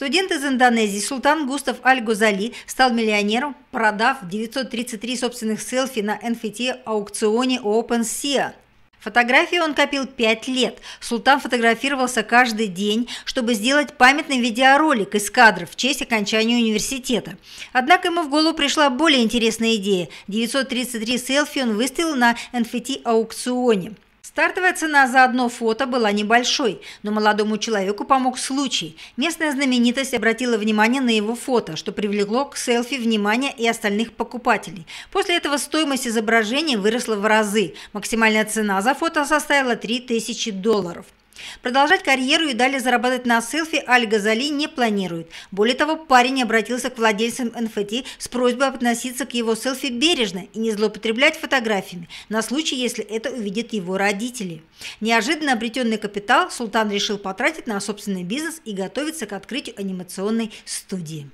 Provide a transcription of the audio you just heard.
Студент из Индонезии Султан Густав Аль-Гузали стал миллионером, продав 933 собственных селфи на NFT-аукционе OpenSea. Фотографии он копил пять лет. Султан фотографировался каждый день, чтобы сделать памятный видеоролик из кадров в честь окончания университета. Однако ему в голову пришла более интересная идея. 933 селфи он выставил на NFT-аукционе. Стартовая цена за одно фото была небольшой, но молодому человеку помог случай. Местная знаменитость обратила внимание на его фото, что привлекло к селфи внимание и остальных покупателей. После этого стоимость изображения выросла в разы. Максимальная цена за фото составила 3000 долларов. Продолжать карьеру и далее зарабатывать на селфи Аль Газали не планирует. Более того, парень обратился к владельцам НФТ с просьбой относиться к его селфи бережно и не злоупотреблять фотографиями, на случай, если это увидят его родители. Неожиданно обретенный капитал Султан решил потратить на собственный бизнес и готовится к открытию анимационной студии.